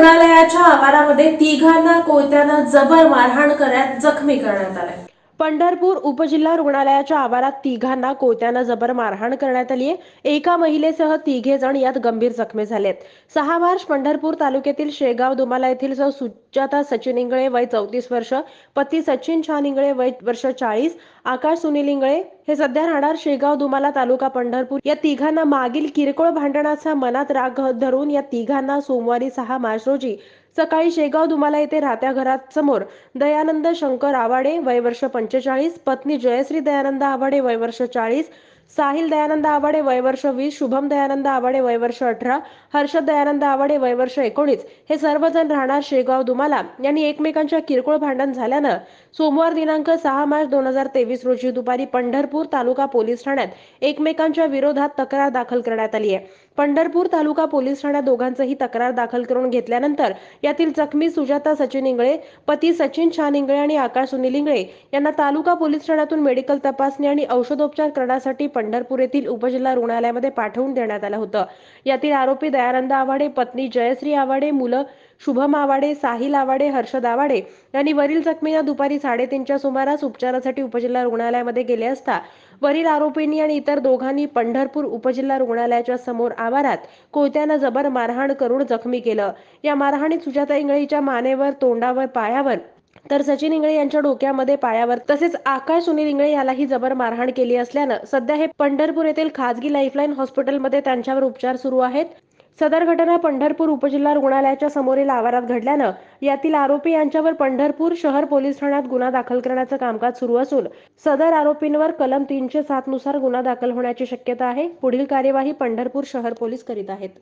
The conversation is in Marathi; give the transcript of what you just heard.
रुग्णालयाच्या आवारामध्ये तिघांना कोयत्यानं जबर मारहाण करण्यात जखमी करण्यात आले पंढरपूर उपजिल्हा रुग्णालयाच्या आवारात तिघांना कोत्यानं जबर मारहाण करण्यात आली आहे एका महिलेसह तिघे जण यात गंभीर जखमी झालेत सहा मार्च पंढरपूर तालुक्यातील शेगाव दुमाला येथील सुजाता सचिन इंगळे वय चौतीस वर्ष पती सचिन छान इंगळे वय वर्ष चाळीस आकाश सुनील इंगळे हे सध्या राहणार शेगाव दुमाला तालुका पंढरपूर या तिघांना मागील किरकोळ भांडणाचा मनात राग धरून या तिघांना सोमवारी सहा मार्च रोजी सकाळी शेगाव दुमाला येथे राहत्या घरात समोर दयानंद शंकर आवाडे वर्ष पंचेचाळीस पत्नी जयश्री दयानंद आवाडे वर्ष चाळीस साहिल दयानंद आवाडे वयवर्ष वीस शुभम दयानंद आवाडे वयवर्ष अठरा हर्षद दयानंद आवाडे वयवर्ष एकोणीस हे सर्वजण राहणार शेगाव दुमाला यांनी एकमेकांच्या किरकोळ भांडण झाल्यानं सोमवार दिनांक सहा मार्च दोन हजार तेवीस रोजी दुपारी पंढरपूर तालुका पोलीस ठाण्यात एकमेकांच्या विरोधात तक्रार दाखल करण्यात आली आहे पंढरपूर तालुका पोलीस ठाण्यात दोघांचंही तक्रार दाखल करून घेतल्यानंतर यातील जखमी सुजाता सचिन इंगळे पती सचिन छान इंगळे आणि आकाश सुनील इंगळे यांना तालुका पोलीस ठाण्यातून मेडिकल तपासणी आणि औषधोपचार करण्यासाठी पंढरपूर येथील उपजिल्हा रुग्णालयामध्ये पाठवून देण्यात आलं होतं यातील आरोपी दयानंद आवाडे पत्नी जयश्री आवाडे मुलं शुभम आवाडे साहिल आवाडे हर्षद आवाडे यांनी वरील जखमींना दुपारी साडेतीनच्या सुमारास उपचारासाठी उपजिल्हा रुग्णालयामध्ये गेले असता वरील आरोपींनी आणि इतर दोघांनी पंढरपूर उपजिल्हा रुग्णालयाच्या समोर आवारात कोयत्यानं जबर मारहाण करून जखमी केलं या मारहाणीत सुजाता इंगळीच्या मानेवर तोंडावर पायावर तर सचिन इंगळे यांच्या डोक्यामध्ये पायावर तसेच आकाश सुनील इंगळे यालाही जबर मारहाण केली असल्यानं सध्या हे पंढरपूर येथील खासगी लाईफलाईन हॉस्पिटलमध्ये त्यांच्यावर उपचार सुरू आहेत सदर घटना पंढरपूर उपजिल्हा रुग्णालयाच्या समोरील आवारात घडल्यानं यातील आरोपी यांच्यावर पंढरपूर शहर पोलीस ठाण्यात गुन्हा दाखल करण्याचं कामकाज सुरू असून सदर आरोपींवर कलम तीनशे सात नुसार गुन्हा दाखल होण्याची शक्यता आहे पुढील कार्यवाही पंढरपूर शहर पोलीस करीत आहेत